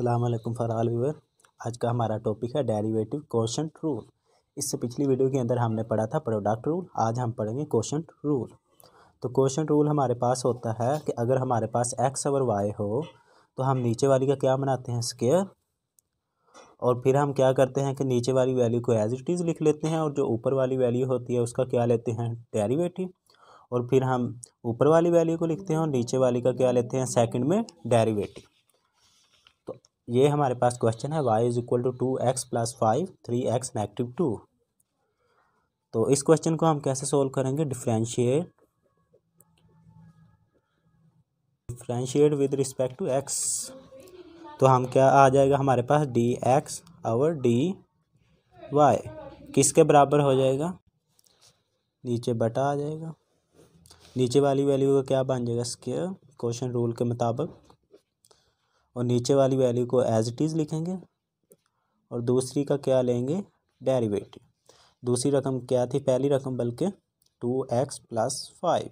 अल्लाम for all viewer आज का हमारा टॉपिक है डेरिवेटिव क्वेश्चन रूल इससे पिछली वीडियो के अंदर हमने पढ़ा था प्रोडक्ट रूल आज हम पढ़ेंगे क्वेश्चन रूल तो क्वेश्चन रूल हमारे पास होता है कि अगर हमारे पास एक्स और वाई हो तो हम नीचे वाली का क्या बनाते हैं स्केयर और फिर हम क्या करते हैं कि नीचे वाली वैल्यू को एज इट इज़ लिख लेते हैं और जो ऊपर वाली वैल्यू होती है उसका क्या लेते हैं डेरीवेटिव और फिर हम ऊपर वाली वैल्यू को लिखते हैं और नीचे वाली का क्या लेते हैं सेकेंड में डेरीवेटिव ये हमारे पास क्वेश्चन है Y is equal to two X plus five three X negative two तो इस क्वेश्चन को हम कैसे सोल्व करेंगे differentiate differentiate with respect to X तो हम क्या आ जाएगा हमारे पास डी एक्स और डी वाई किसके बराबर हो जाएगा नीचे बटा आ जाएगा नीचे वाली वैल्यू का क्या बन जाएगा स्केयर क्वेश्चन रूल के मुताबिक और नीचे वाली वैल्यू को एज इट इज़ लिखेंगे और दूसरी का क्या लेंगे डेरिवेटिव दूसरी रकम क्या थी पहली रकम बल्कि टू एक्स प्लस फाइव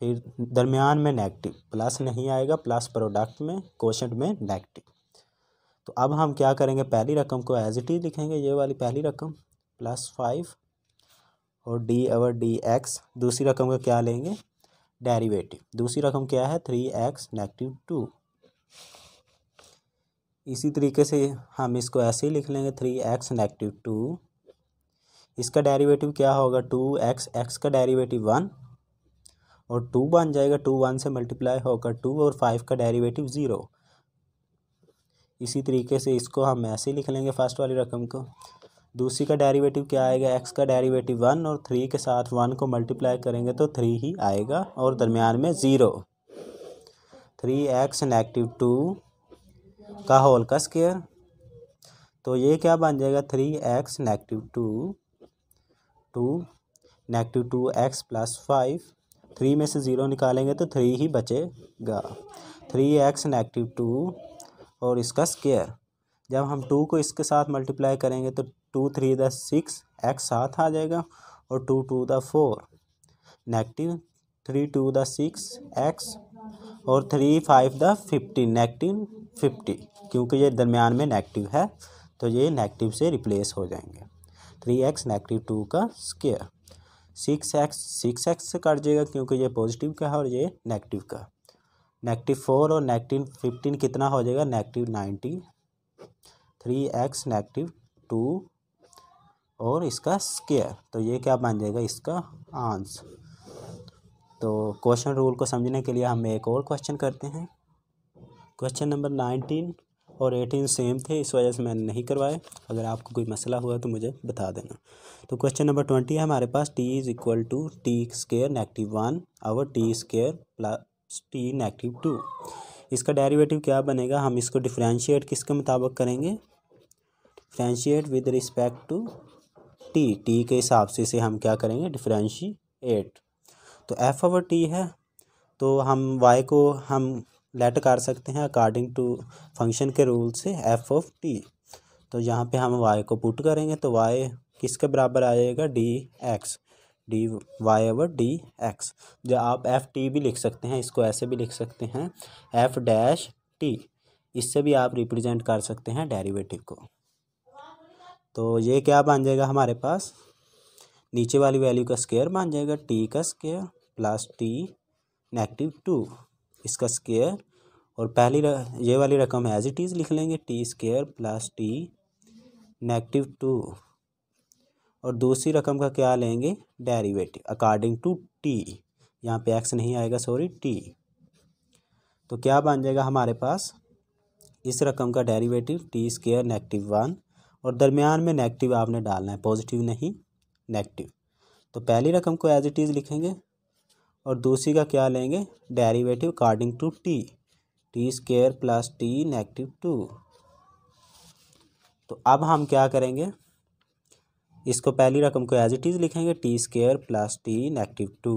फिर दरमियान में नेगेटिव प्लस नहीं आएगा प्लस प्रोडक्ट में क्वेश्चन में नेगेटिव तो अब हम क्या करेंगे पहली रकम को एज इट इज लिखेंगे ये वाली पहली रकम प्लस फाइव और डी अवर डी एक्स दूसरी रकम का क्या लेंगे डेरिवेटिव दूसरी रकम क्या है थ्री एक्स नेगेटिव टू इसी तरीके से हम इसको ऐसे ही लिख लेंगे थ्री एक्स नेगेटिव टू इसका डेरिवेटिव क्या होगा टू एक्स एक्स का डेरिवेटिव वन और टू बन जाएगा टू वन से मल्टीप्लाई होगा टू और फाइव का डेरिवेटिव ज़ीरो इसी तरीके से इसको हम ऐसे ही लिख लेंगे फर्स्ट वाली रकम को दूसरी का डेरिवेटिव क्या आएगा एक्स का डेरिवेटिव वन और थ्री के साथ वन को मल्टीप्लाई करेंगे तो थ्री ही आएगा और दरमियान में zero three X negative two का होल का स्केयर तो ये क्या बन जाएगा three X negative two two negative two X plus five three में से ज़ीरो निकालेंगे तो थ्री ही बचेगा थ्री एक्स नेगेटिव टू और इसका स्केयर जब हम टू को इसके साथ मल्टीप्लाई करेंगे तो two three the six X साथ आ जाएगा और two two the four negative three two the six X और three five the fifty negative fifty क्योंकि ये दरमियान में नेगेटिव है तो ये नेगेटिव से रिप्लेस हो जाएंगे थ्री एक्स नेगेटिव टू का square six X six X से काट जाएगा क्योंकि ये पॉजिटिव का है और ये नेगेटिव का नेगेटिव फोर और नेगेटिव फिफ्टीन कितना हो जाएगा negative ninety three X negative two और इसका स्केयर तो ये क्या बन जाएगा इसका आंसर तो क्वेश्चन रूल को समझने के लिए हम एक और क्वेश्चन करते हैं क्वेश्चन नंबर नाइनटीन और एटीन सेम थे इस वजह से मैंने नहीं करवाए अगर आपको कोई मसला हुआ तो मुझे बता देना तो क्वेश्चन नंबर ट्वेंटी है हमारे पास T is equal to T square negative one और T square plus T negative two इसका डेरिवेटिव क्या बनेगा हम इसको डिफ्रेंशिएट किसके मुताबिक करेंगे differentiate with respect to T T के हिसाब से इसे हम क्या करेंगे डिफ्रेंशिएट तो एफ ओवर टी है तो हम वाई को हम लेट कर सकते हैं अकॉर्डिंग टू फंक्शन के रूल से एफ ऑफ टी तो यहाँ पे हम वाई को पुट करेंगे तो वाई किसके बराबर आ जाएगा D X D Y over D X जो आप एफ टी भी लिख सकते हैं इसको ऐसे भी लिख सकते हैं एफ डैश टी इससे भी आप रिप्रेजेंट कर सकते हैं डेरिवेटिव को तो ये क्या बन जाएगा हमारे पास नीचे वाली वैल्यू का स्केयर बन जाएगा टी का square plus T negative two इसका स्केयर और पहली ये वाली रकम है एज इट इज़ लिख लेंगे T square plus T negative two और दूसरी रकम का क्या लेंगे डेरिवेटिव अकॉर्डिंग टू टी यहाँ पे एक्स नहीं आएगा सॉरी टी तो क्या बन जाएगा हमारे पास इस रकम का derivative T square negative one और दरमियान में नेगेटिव आपने डालना है पॉजिटिव नहीं नेगेटिव तो पहली रकम को एज इट इज़ लिखेंगे और दूसरी का क्या लेंगे derivative according to T T square plus T negative two तो अब हम क्या करेंगे इसको पहली रकम को एज इट इज़ लिखेंगे T square plus T negative two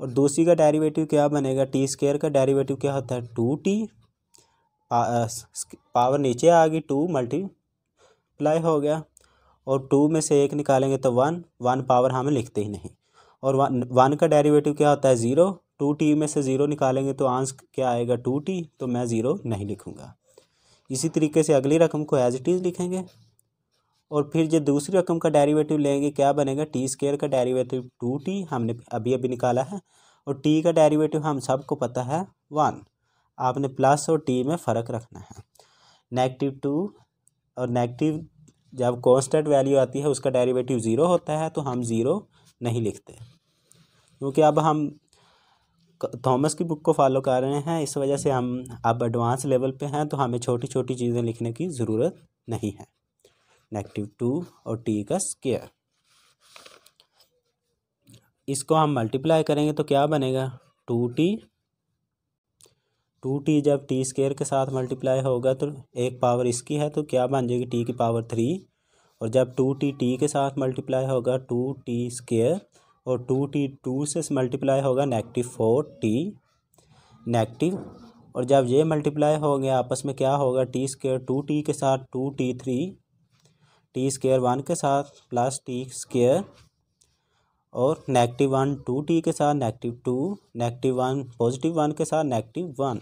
और दूसरी का डेरिवेटिव क्या बनेगा टी स्केयर का डेरिवेटिव क्या होता है टू टी पावर नीचे आ गई टू मल्टीप्लाई हो गया और टू में से एक निकालेंगे तो वन वन पावर हमें लिखते ही नहीं और वन वन का डेरिवेटिव क्या होता है ज़ीरो टू टी में से ज़ीरो निकालेंगे तो आंस क्या आएगा टू टी तो मैं ज़ीरो नहीं लिखूँगा इसी तरीके से अगली रकम को एज इट इज़ लिखेंगे और फिर जो दूसरी रकम का डेरिवेटिव लेंगे क्या बनेगा टी स्केयर का डेरिवेटिव टू टी हमने अभी अभी निकाला है और टी का डेरिवेटिव हम सबको पता है वन आपने प्लस और टी में फ़र्क रखना है नेगेटिव टू और नेगेटिव जब कॉन्स्टेंट वैल्यू आती है उसका डेरिवेटिव ज़ीरो होता है तो हम ज़ीरो नहीं लिखते क्योंकि अब हम थॉमस की बुक को फॉलो कर रहे हैं इस वजह से हम अब एडवांस लेवल पे हैं तो हमें छोटी छोटी चीज़ें लिखने की ज़रूरत नहीं है नेगेटिव टू और टी का स्केयर इसको हम मल्टीप्लाई करेंगे तो क्या बनेगा टू टी टू टी जब टी स्केयर के साथ मल्टीप्लाई होगा तो एक पावर इसकी है तो क्या बन जाएगी टी की पावर थ्री और जब टू टी टी के साथ मल्टीप्लाई होगा टू टी स्केयर और टू टी टू से मल्टीप्लाई होगा नेगेटिव फोर टी नेगेटिव और जब ये मल्टीप्लाई हो गया आपस में क्या होगा टी स्केयर टू टी के साथ two T three T square one के साथ प्लस टी स्केयर और नेगेटिव वन टू टी के साथ negative two negative one positive one के साथ नेगेटिव वन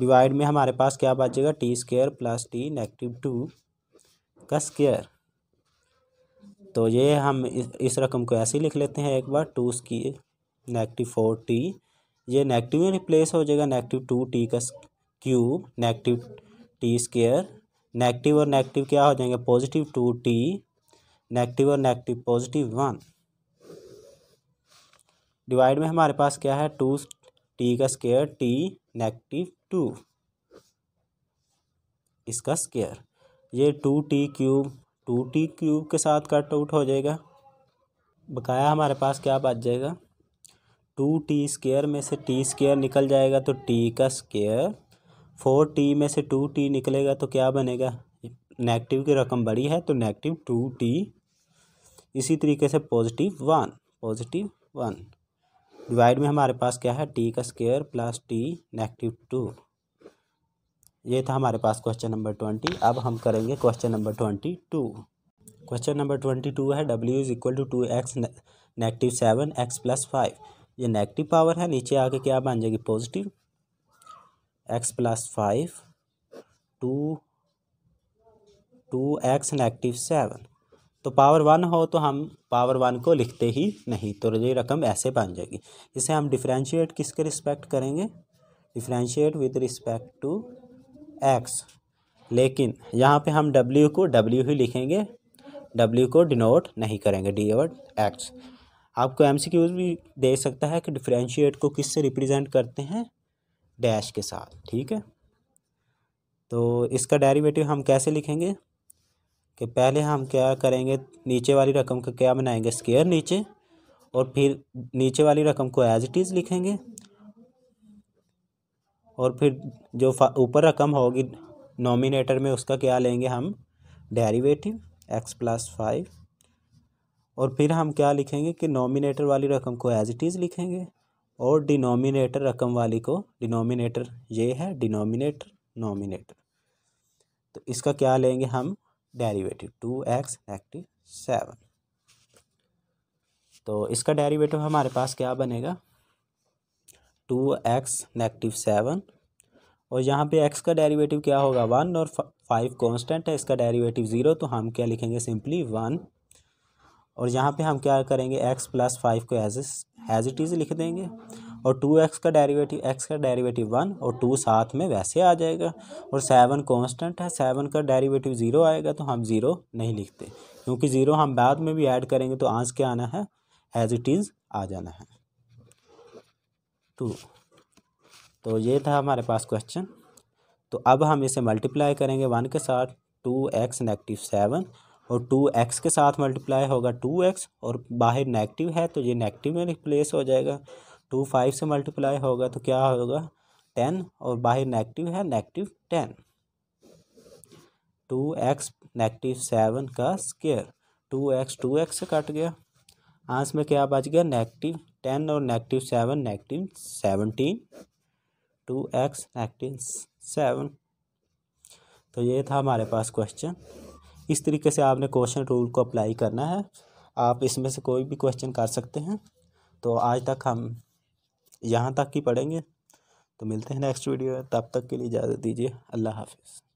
डिवाइड में हमारे पास क्या बचेगा T square plus T negative two का स्केयर तो ये हम इस, रकम को ऐसे ही लिख लेते हैं एक बार टू की नेगेटिव फोर टी ये नेगेटिव में रिप्लेस हो जाएगा नेगेटिव टू टी का cube negative T square negative और नेगेटिव क्या हो जाएंगे पॉजिटिव टू टी नेगेटिव और नेगेटिव पॉजिटिव वन डिवाइड में हमारे पास क्या है टू टी का स्केयर टी नेगेटिव टू इसका स्केयर ये two T cube two T cube के साथ कट आउट हो जाएगा बकाया हमारे पास क्या बच जाएगा टू टी स्केयर में से टी स्केयर निकल जाएगा तो टी का स्केयर फोर टी में से टू टी निकलेगा तो क्या बनेगा नेगेटिव की रकम बड़ी है तो नेगेटिव टू टी इसी तरीके से positive one positive one divide में हमारे पास क्या है टी का square plus T negative two ये था हमारे पास क्वेश्चन नंबर ट्वेंटी अब हम करेंगे question number twenty two question number twenty two है W is equal to two X negative seven X plus five ये नेगेटिव पावर है नीचे आके क्या बन जाएगी positive X plus five two two X negative seven तो पावर वन हो तो हम पावर वन को लिखते ही नहीं तो ये रकम ऐसे बन जाएगी इसे हम डिफ्रेंशिएट किसके रिस्पेक्ट करेंगे differentiate with respect to X लेकिन यहाँ पे हम डब्ल्यू को डब्ल्यू ही लिखेंगे डब्ल्यू को डिनोट नहीं करेंगे डी ओवर एक्स आपको एम सी क्यूज भी दे सकता है कि डिफ्रेंशिएट को किससे रिप्रेजेंट करते हैं डैश के साथ ठीक है तो इसका डेरिवेटिव हम कैसे लिखेंगे कि पहले हम क्या करेंगे नीचे वाली रकम का क्या बनाएंगे स्केयर नीचे और फिर नीचे वाली रकम को एज इट इज़ लिखेंगे और फिर जो ऊपर रकम होगी नॉमिनेटर में उसका क्या लेंगे हम डेरिवेटिव एक्स प्लस फाइव और फिर हम क्या लिखेंगे कि नॉमिनेटर वाली रकम को एज इट इज़ लिखेंगे और डिनोमिनेटर रकम वाली को डिनोमिनेटर ये है डिनोमिनेटर नॉमिनेटर तो इसका क्या लेंगे हम derivative two X negative seven तो इसका डेरिवेटिव हमारे पास क्या बनेगा टू एक्स नेगेटिव सेवन और यहाँ पे एक्स का डेरिवेटिव क्या होगा वन और फाइव कांस्टेंट है इसका डेरिवेटिव ज़ीरो तो हम क्या लिखेंगे सिंपली वन और यहाँ पे हम क्या करेंगे एक्स प्लस फाइव को एज एज इट इज़ लिख देंगे और टू एक्स का डेरिवेटिव एक्स का डेरिवेटिव वन और टू साथ में वैसे आ जाएगा और सेवन कांस्टेंट है सेवन का डेरिवेटिव ज़ीरो आएगा तो हम ज़ीरो नहीं लिखते क्योंकि ज़ीरो हम बाद में भी ऐड करेंगे तो आंस क्या आना है एज इट इज़ आ जाना है टू तो, तो ये था हमारे पास क्वेश्चन तो अब हम इसे मल्टीप्लाई करेंगे वन के साथ टू एक्स नेगेटिव सेवन और टू एक्स के साथ मल्टीप्लाई होगा टू एक्स और बाहर नेगेटिव है तो ये नेगेटिव में रिप्लेस हो जाएगा टू फाइव से मल्टीप्लाई होगा तो क्या होगा टेन और बाहर नेगेटिव है negative ten two X negative seven का square two X two X से कट गया आंस में क्या बच गया नेगेटिव टेन और negative seven negative seventeen two X negative seven तो ये था हमारे पास क्वेश्चन इस तरीके से आपने क्वेश्चन रूल को अप्लाई करना है आप इसमें से कोई भी क्वेश्चन कर सकते हैं तो आज तक हम यहाँ तक ही पढ़ेंगे तो मिलते हैं नेक्स्ट वीडियो तब तक के लिए इजाज़त दीजिए अल्लाह हाफिज़